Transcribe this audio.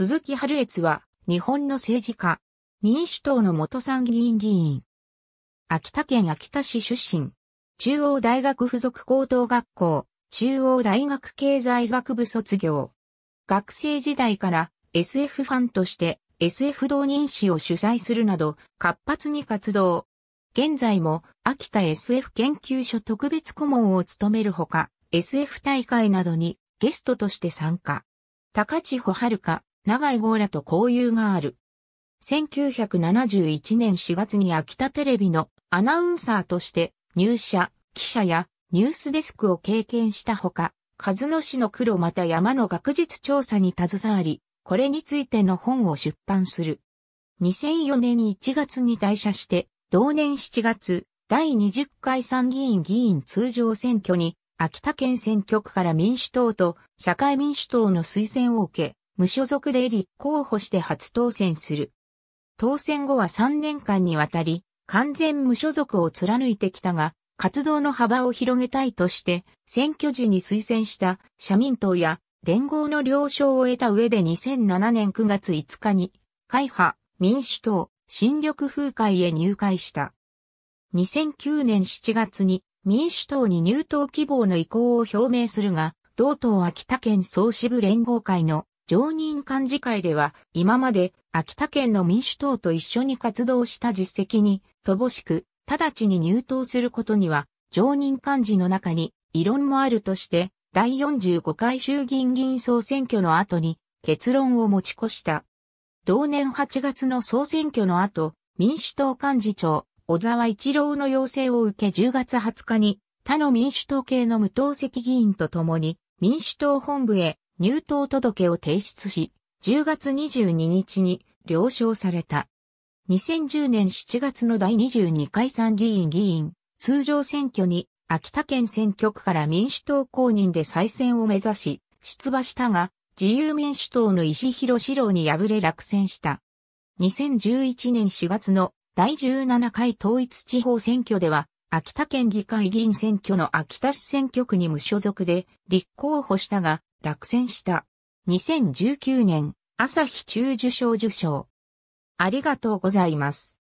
鈴木春悦は、日本の政治家、民主党の元参議院議員。秋田県秋田市出身。中央大学附属高等学校、中央大学経済学部卒業。学生時代から SF ファンとして SF 同人誌を主催するなど活発に活動。現在も秋田 SF 研究所特別顧問を務めるほか、SF 大会などにゲストとして参加。高千穂遥、長井号らと交友がある。1971年4月に秋田テレビのアナウンサーとして入社、記者やニュースデスクを経験したほか、和野市の黒また山の学術調査に携わり、これについての本を出版する。2004年1月に退社して、同年7月、第20回参議院議員通常選挙に、秋田県選挙区から民主党と社会民主党の推薦を受け、無所属で立候補して初当選する。当選後は3年間にわたり、完全無所属を貫いてきたが、活動の幅を広げたいとして、選挙時に推薦した社民党や連合の了承を得た上で2007年9月5日に、会派、民主党、新緑風会へ入会した。2009年7月に民主党に入党希望の意向を表明するが、同党秋田県総支部連合会の常任幹事会では、今まで秋田県の民主党と一緒に活動した実績に、乏しく、直ちに入党することには、常任幹事の中に異論もあるとして、第45回衆議院議員総選挙の後に結論を持ち越した。同年8月の総選挙の後、民主党幹事長、小沢一郎の要請を受け10月20日に、他の民主党系の無党籍議員と共に民主党本部へ入党届を提出し、10月22日に了承された。2010年7月の第22回参議院議員通常選挙に秋田県選挙区から民主党公認で再選を目指し出馬したが自由民主党の石広志郎に敗れ落選した。2011年4月の第17回統一地方選挙では秋田県議会議員選挙の秋田市選挙区に無所属で立候補したが落選した。2019年、朝日中受賞受賞。ありがとうございます。